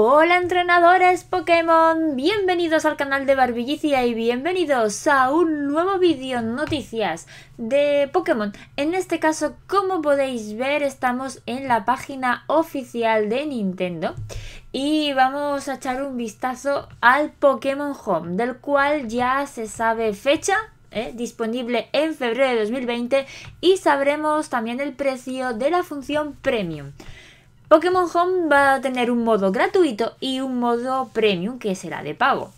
Hola entrenadores Pokémon, bienvenidos al canal de Barbillicia y bienvenidos a un nuevo vídeo noticias de Pokémon. En este caso, como podéis ver, estamos en la página oficial de Nintendo y vamos a echar un vistazo al Pokémon Home, del cual ya se sabe fecha, ¿eh? disponible en febrero de 2020 y sabremos también el precio de la función Premium. Pokémon Home va a tener un modo gratuito y un modo premium que será de pago.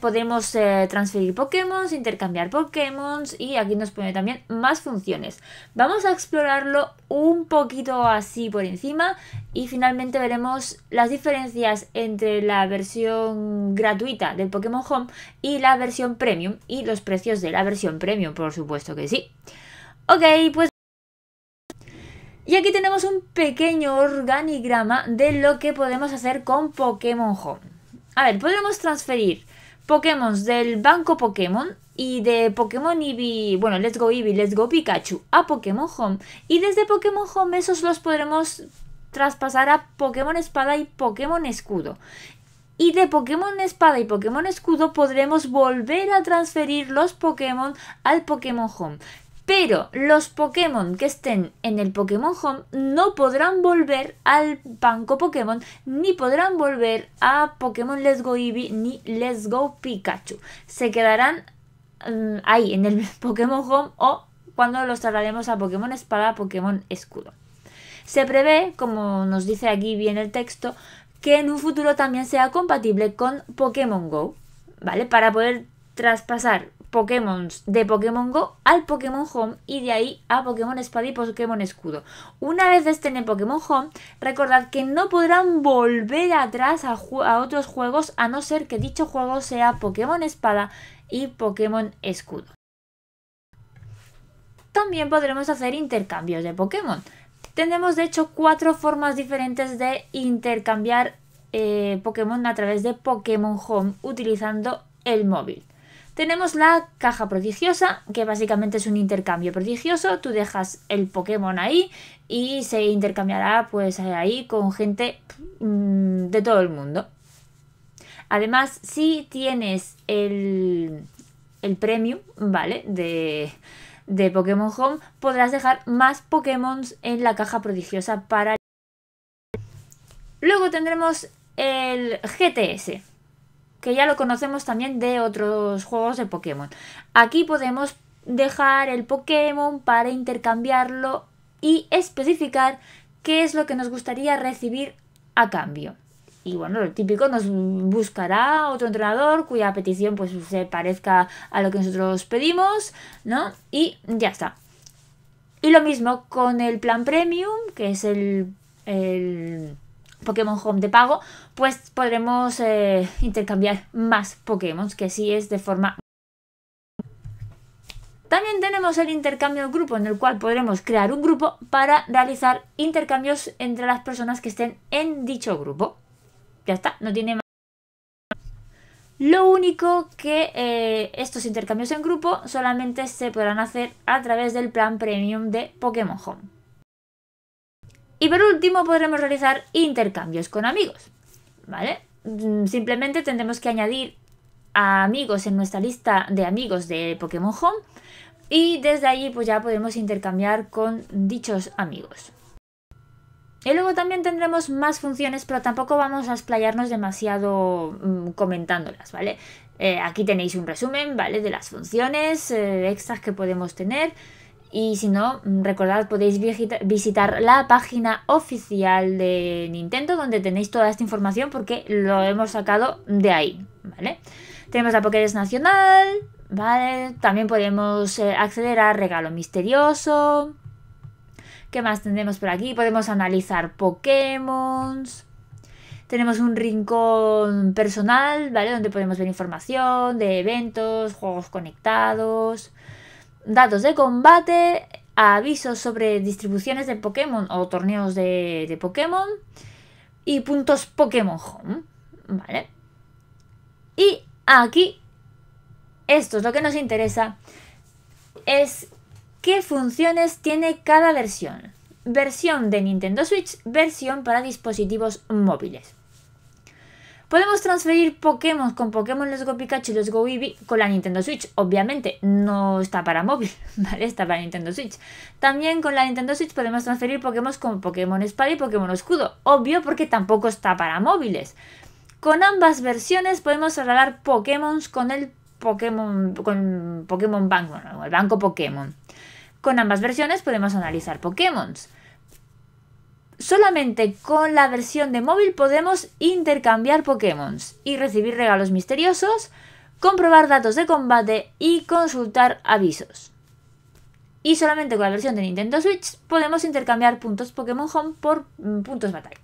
Podemos eh, transferir Pokémon, intercambiar Pokémon y aquí nos pone también más funciones. Vamos a explorarlo un poquito así por encima y finalmente veremos las diferencias entre la versión gratuita del Pokémon Home y la versión premium y los precios de la versión premium, por supuesto que sí. Ok, pues... Y aquí tenemos un pequeño organigrama de lo que podemos hacer con Pokémon Home. A ver, podremos transferir Pokémon del banco Pokémon y de Pokémon Eevee, bueno, Let's Go Eevee, Let's Go Pikachu a Pokémon Home. Y desde Pokémon Home esos los podremos traspasar a Pokémon Espada y Pokémon Escudo. Y de Pokémon Espada y Pokémon Escudo podremos volver a transferir los Pokémon al Pokémon Home pero los Pokémon que estén en el Pokémon Home no podrán volver al banco Pokémon, ni podrán volver a Pokémon Let's Go Eevee ni Let's Go Pikachu. Se quedarán mm, ahí, en el Pokémon Home o cuando los traslademos a Pokémon Espada, Pokémon Escudo. Se prevé, como nos dice aquí bien el texto, que en un futuro también sea compatible con Pokémon Go, ¿vale? Para poder traspasar Pokémon de Pokémon Go al Pokémon Home y de ahí a Pokémon Espada y Pokémon Escudo. Una vez estén en Pokémon Home, recordad que no podrán volver atrás a, otros juegos a no ser que dicho juego sea Pokémon Espada y Pokémon Escudo. También podremos hacer intercambios de Pokémon. Tenemos de hecho cuatro formas diferentes de intercambiar eh, Pokémon a través de Pokémon Home utilizando el móvil. Tenemos la caja prodigiosa, que básicamente es un intercambio prodigioso. Tú dejas el Pokémon ahí y se intercambiará pues ahí con gente mm, de todo el mundo. Además, si tienes el, el premium, ¿vale? De, de Pokémon Home, podrás dejar más Pokémon en la caja prodigiosa para... Luego tendremos el GTS, que ya lo conocemos también de otros juegos de Pokémon. Aquí podemos dejar el Pokémon para intercambiarlo y especificar qué es lo que nos gustaría recibir a cambio. Y bueno, lo típico nos buscará otro entrenador cuya petición pues se parezca a lo que nosotros pedimos, ¿no? Y ya está. Y lo mismo con el plan premium, que es el, el Pokémon Home de pago, pues podremos eh, intercambiar más Pokémon, que si es de forma... También tenemos el intercambio de grupo, en el cual podremos crear un grupo para realizar intercambios entre las personas que estén en dicho grupo. Ya está, no tiene más. Lo único que eh, estos intercambios en grupo solamente se podrán hacer a través del plan premium de Pokémon Home. Y por último podremos realizar intercambios con amigos, ¿vale? Mm, simplemente tendremos que añadir a amigos en nuestra lista de amigos de Pokémon Home y desde allí pues ya podemos intercambiar con dichos amigos. Y luego también tendremos más funciones, pero tampoco vamos a explayarnos demasiado mm, comentándolas, ¿vale? Eh, aquí tenéis un resumen, ¿vale? De las funciones eh, extras que podemos tener. Y si no, mm, recordad, podéis visitar la página oficial de Nintendo donde tenéis toda esta información porque lo hemos sacado de ahí, ¿vale? Tenemos la Pokédex Nacional, ¿vale? También podemos eh, acceder a Regalo Misterioso. ¿Qué más tenemos por aquí? Podemos analizar Pokémon. Tenemos un rincón personal, ¿vale? Donde podemos ver información de eventos, juegos conectados datos de combate, avisos sobre distribuciones de Pokémon o torneos de, Pokémon y puntos Pokémon Home. ¿Vale? Y aquí, esto es lo que nos interesa, es qué funciones tiene cada versión. Versión de Nintendo Switch, versión para dispositivos móviles. Podemos transferir Pokémon con Pokémon Let's Go Pikachu y Let's Go Eevee con la Nintendo Switch. Obviamente, no está para móvil, ¿vale? Está para Nintendo Switch. También con la Nintendo Switch podemos transferir Pokémon con Pokémon Espada y Pokémon Escudo. Obvio porque tampoco está para móviles. Con ambas versiones podemos regalar Pokémon con el Pokémon, con Pokémon Bank, el banco Pokémon. Con ambas versiones podemos analizar Pokémon. Solamente con la versión de móvil podemos intercambiar Pokémon y recibir regalos misteriosos, comprobar datos de combate y consultar avisos. Y solamente con la versión de Nintendo Switch podemos intercambiar puntos Pokémon Home por mm, puntos batalla.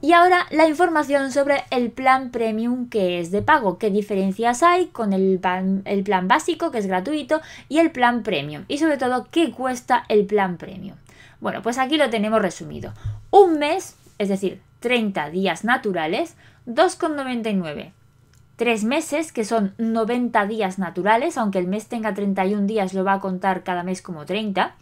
Y ahora la información sobre el plan premium que es de pago, qué diferencias hay con el plan, el plan, básico que es gratuito y el plan premium y sobre todo qué cuesta el plan premium. Bueno, pues aquí lo tenemos resumido. Un mes, es decir, 30 días naturales, 2,99. Tres meses, que son 90 días naturales, aunque el mes tenga 31 días, lo va a contar cada mes como 30,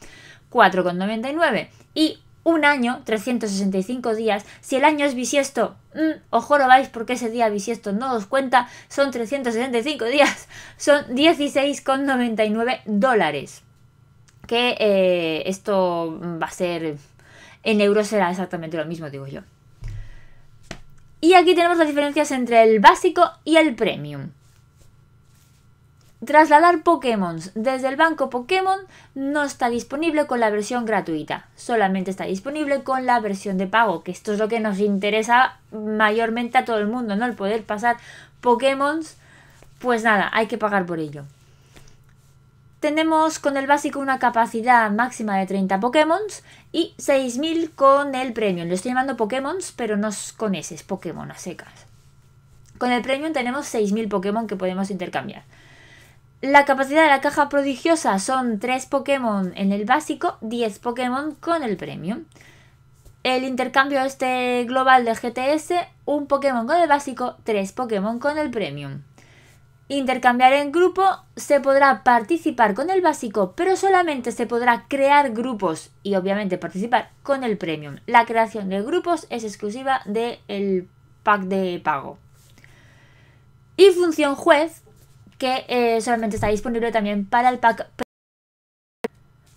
4,99. Y un año, 365 días. Si el año es bisiesto, mm, ojo lo vais porque ese día bisiesto no os cuenta, son 365 días, son 16,99 dólares que eh, esto va a ser, en euros será exactamente lo mismo, digo yo. Y aquí tenemos las diferencias entre el básico y el premium. Trasladar Pokémon desde el banco Pokémon no está disponible con la versión gratuita, solamente está disponible con la versión de pago, que esto es lo que nos interesa mayormente a todo el mundo, ¿no? El poder pasar Pokémon, pues nada, hay que pagar por ello tenemos con el básico una capacidad máxima de 30 Pokémon y 6.000 con el premium. Lo estoy llamando Pokémon, pero no con ese, es Pokémon a secas. Con el premium tenemos 6.000 Pokémon que podemos intercambiar. La capacidad de la caja prodigiosa son 3 Pokémon en el básico, 10 Pokémon con el premium. El intercambio este global de GTS, un Pokémon con el básico, 3 Pokémon con el premium. Intercambiar en grupo se podrá participar con el básico, pero solamente se podrá crear grupos y obviamente participar con el premium. La creación de grupos es exclusiva del pack de pago. Y función juez, que eh, solamente está disponible también para el pack.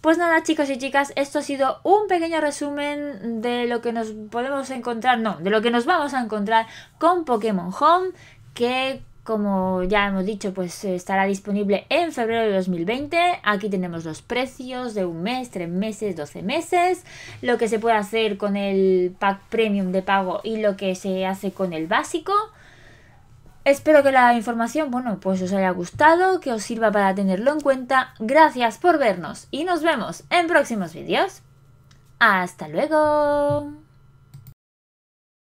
Pues nada chicos y chicas, esto ha sido un pequeño resumen de lo que nos podemos encontrar, no, de lo que nos vamos a encontrar con Pokémon Home, que como ya hemos dicho, pues eh, estará disponible en febrero de 2020. Aquí tenemos los precios de un mes, tres meses, doce meses, lo que se puede hacer con el pack premium de pago y lo que se hace con el básico. Espero que la información, bueno, pues os haya gustado, que os sirva para tenerlo en cuenta. Gracias por vernos y nos vemos en próximos vídeos. ¡Hasta luego!